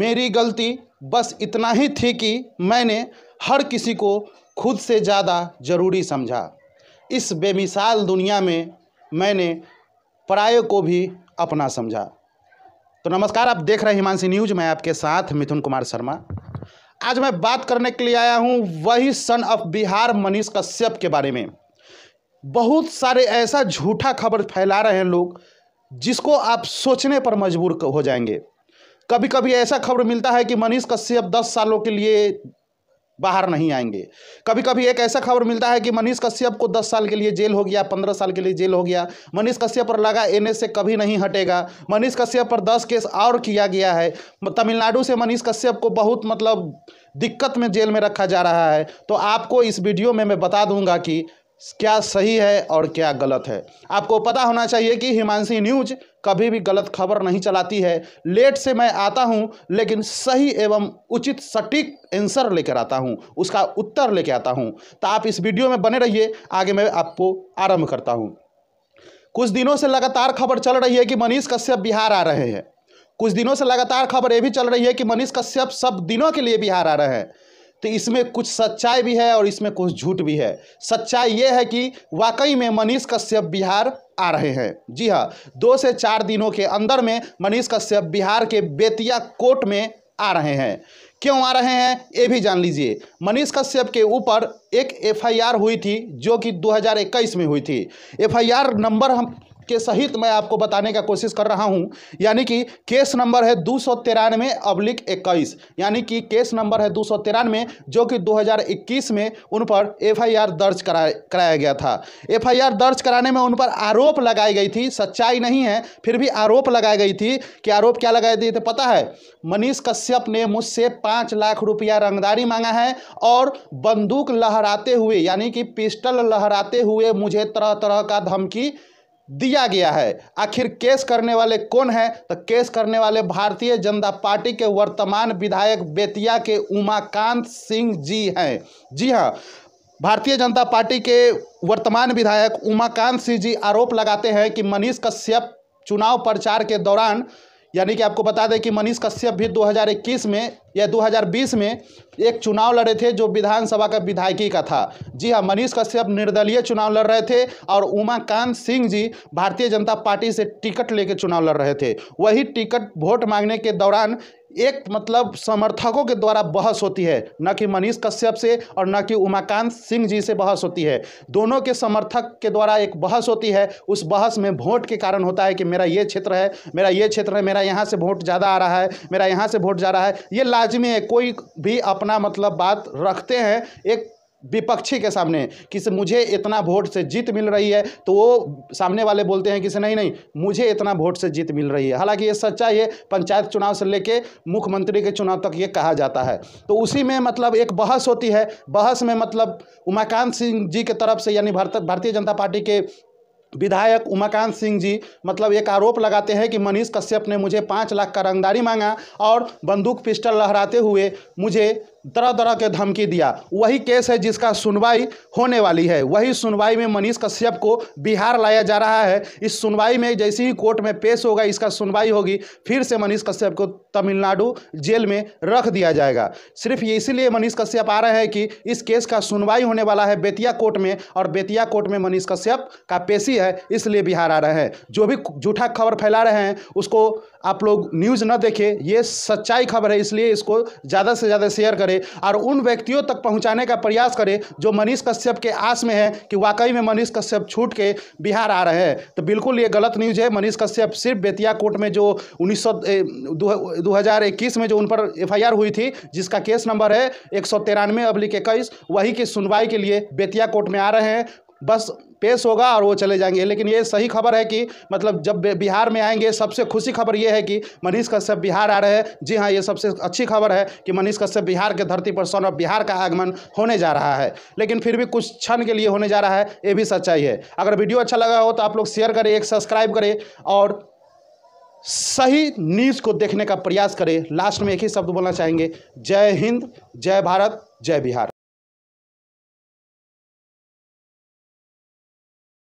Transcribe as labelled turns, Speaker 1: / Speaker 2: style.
Speaker 1: मेरी गलती बस इतना ही थी कि मैंने हर किसी को खुद से ज़्यादा ज़रूरी समझा इस बेमिसाल दुनिया में मैंने पराय को भी अपना समझा तो नमस्कार आप देख रहे हैं हिमांशी न्यूज मैं आपके साथ मिथुन कुमार शर्मा आज मैं बात करने के लिए आया हूँ वही सन ऑफ बिहार मनीष कश्यप के बारे में बहुत सारे ऐसा झूठा खबर फैला रहे हैं लोग जिसको आप सोचने पर मजबूर हो जाएंगे कभी कभी ऐसा खबर मिलता है कि मनीष कश्यप दस सालों के लिए बाहर नहीं आएंगे कभी कभी एक ऐसा खबर मिलता है कि मनीष कश्यप को दस साल के लिए जेल हो गया पंद्रह साल के लिए जेल हो गया मनीष कश्यप पर लगा एन से कभी नहीं हटेगा मनीष कश्यप पर दस केस और किया गया है तमिलनाडु से मनीष कश्यप को बहुत मतलब दिक्कत में जेल में रखा जा रहा है तो आपको इस वीडियो में मैं बता दूंगा कि क्या सही है और क्या गलत है आपको पता होना चाहिए कि हिमांशी न्यूज कभी भी गलत खबर नहीं चलाती है लेट से मैं आता हूं लेकिन सही एवं उचित सटीक आंसर लेकर आता हूं उसका उत्तर लेकर आता हूं तो आप इस वीडियो में बने रहिए आगे मैं आपको आरंभ करता हूं कुछ दिनों से लगातार खबर चल रही है कि मनीष कश्यप बिहार आ रहे हैं कुछ दिनों से लगातार खबर ये भी चल रही है कि मनीष कश्यप सब दिनों के लिए बिहार आ रहे हैं तो इसमें कुछ सच्चाई भी है और इसमें कुछ झूठ भी है सच्चाई ये है कि वाकई में मनीष कश्यप बिहार आ रहे हैं जी हाँ दो से चार दिनों के अंदर में मनीष कश्यप बिहार के बेतिया कोर्ट में आ रहे हैं क्यों आ रहे हैं ये भी जान लीजिए मनीष कश्यप के ऊपर एक एफआईआर हुई थी जो कि 2021 में हुई थी एफआईआर नंबर हम के सहित मैं आपको बताने का कोशिश कर रहा हूं यानी कि केस नंबर है दो सौ तिरानवे अब्लिक इक्कीस यानी कि केस नंबर है दो सौ तिरानवे जो कि 2021 में उन पर एफआईआर दर्ज करा कराया गया था एफआईआर दर्ज कराने में उन पर आरोप लगाई गई थी सच्चाई नहीं है फिर भी आरोप लगाई गई थी कि आरोप क्या लगाए गए थे पता है मनीष कश्यप ने मुझसे पाँच लाख रुपया रंगदारी मांगा है और बंदूक लहराते हुए यानी कि पिस्टल लहराते हुए मुझे तरह तरह का धमकी दिया गया है आखिर केस करने वाले कौन हैं तो केस करने वाले भारतीय जनता पार्टी के वर्तमान विधायक बेतिया के उमाकांत सिंह जी हैं जी हाँ भारतीय जनता पार्टी के वर्तमान विधायक उमाकांत सिंह जी आरोप लगाते हैं कि मनीष कश्यप चुनाव प्रचार के दौरान यानी कि आपको बता दें कि मनीष कश्यप भी 2021 में या 2020 में एक चुनाव लड़े थे जो विधानसभा का विधायकी का था जी हाँ मनीष कश्यप निर्दलीय चुनाव लड़ रहे थे और उमाकांत सिंह जी भारतीय जनता पार्टी से टिकट लेकर चुनाव लड़ रहे थे वही टिकट वोट मांगने के दौरान एक मतलब समर्थकों के द्वारा बहस होती है न कि मनीष कश्यप से और न कि उमाकांत सिंह जी से बहस होती है दोनों के समर्थक के द्वारा एक बहस होती है उस बहस में वोट के कारण होता है कि मेरा ये क्षेत्र है मेरा ये क्षेत्र है मेरा यहाँ से वोट ज़्यादा आ रहा है मेरा यहाँ से वोट जा रहा है ये लाजमी है कोई भी अपना मतलब बात रखते हैं एक विपक्षी के सामने कि मुझे इतना वोट से जीत मिल रही है तो वो सामने वाले बोलते हैं कि नहीं नहीं मुझे इतना वोट से जीत मिल रही है हालांकि ये सच्चाई है पंचायत चुनाव से लेके मुख्यमंत्री के चुनाव तक ये कहा जाता है तो उसी में मतलब एक बहस होती है बहस में मतलब उमाकांत सिंह जी के तरफ से यानी भारतीय जनता पार्टी के विधायक उमाकांत सिंह जी मतलब एक आरोप लगाते हैं कि मनीष कश्यप ने मुझे पाँच लाख का रंगदारी मांगा और बंदूक पिस्टल लहराते हुए मुझे तरह तरह के धमकी दिया वही केस है जिसका सुनवाई होने वाली है वही सुनवाई में मनीष कश्यप को बिहार लाया जा रहा है इस सुनवाई में जैसे ही कोर्ट में पेश होगा इसका सुनवाई होगी फिर से मनीष कश्यप को तमिलनाडु जेल में रख दिया जाएगा सिर्फ ये इसीलिए मनीष कश्यप आ रहे हैं कि इस केस का सुनवाई होने वाला है बेतिया कोर्ट में और बेतिया कोर्ट में मनीष कश्यप का पेशी है इसलिए बिहार आ रहे हैं जो भी झूठा खबर फैला रहे हैं उसको आप लोग न्यूज़ न देखें ये सच्चाई खबर है इसलिए इसको ज़्यादा से ज़्यादा शेयर करें और उन व्यक्तियों तक पहुँचाने का प्रयास करें जो मनीष कश्यप के आस में है कि वाकई में मनीष कश्यप छूट के बिहार आ रहे हैं तो बिल्कुल ये गलत न्यूज़ है मनीष कश्यप सिर्फ बेतिया कोर्ट में जो उन्नीस दो हज़ार इक्कीस में जो उन पर एफ हुई थी जिसका केस नंबर है एक सौ तिरानवे अब्लिक इक्कीस वही की सुनवाई के लिए बेतिया कोर्ट में आ रहे हैं बस पेश होगा और वो चले जाएंगे लेकिन ये सही खबर है कि मतलब जब बिहार में आएंगे सबसे खुशी खबर ये है कि मनीष कश्यप बिहार आ रहे हैं जी हाँ ये सबसे अच्छी खबर है कि मनीष कश्यप बिहार के धरती पर सन बिहार का आगमन होने जा रहा है लेकिन फिर भी कुछ क्षण के लिए होने जा रहा है ये भी सच्चाई है अगर वीडियो अच्छा लगा हो तो आप लोग शेयर करें एक सब्सक्राइब करें और सही न्यूज़ को देखने का प्रयास करें लास्ट में एक ही शब्द बोलना चाहेंगे जय हिंद जय भारत जय बिहार